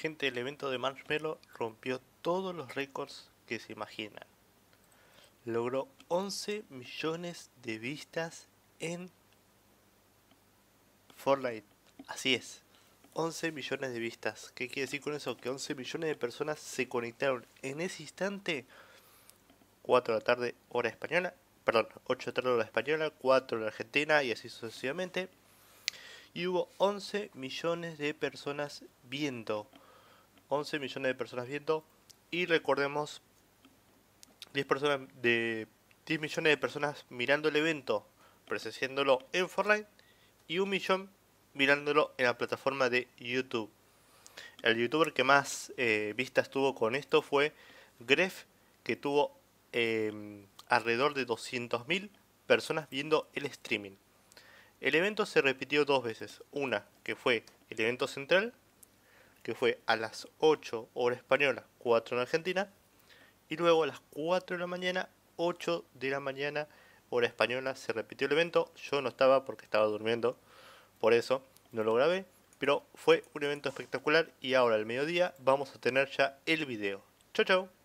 Gente, el evento de Marshmello rompió todos los récords que se imaginan. Logró 11 millones de vistas en Fortnite. Así es, 11 millones de vistas. ¿Qué quiere decir con eso? Que 11 millones de personas se conectaron en ese instante. 4 de la tarde, hora española. Perdón, 8 de la tarde, hora española. 4 de la Argentina y así sucesivamente. Y hubo 11 millones de personas viendo 11 millones de personas viendo y recordemos 10 personas de 10 millones de personas mirando el evento, presenciándolo en Fortnite y un millón mirándolo en la plataforma de YouTube. El youtuber que más eh, vistas tuvo con esto fue Gref, que tuvo em, alrededor de 200.000 personas viendo el streaming. El evento se repitió dos veces, una que fue el evento central que fue a las 8 hora española, 4 en Argentina, y luego a las 4 de la mañana, 8 de la mañana, hora española, se repitió el evento. Yo no estaba porque estaba durmiendo, por eso no lo grabé, pero fue un evento espectacular y ahora al mediodía vamos a tener ya el video. chao chao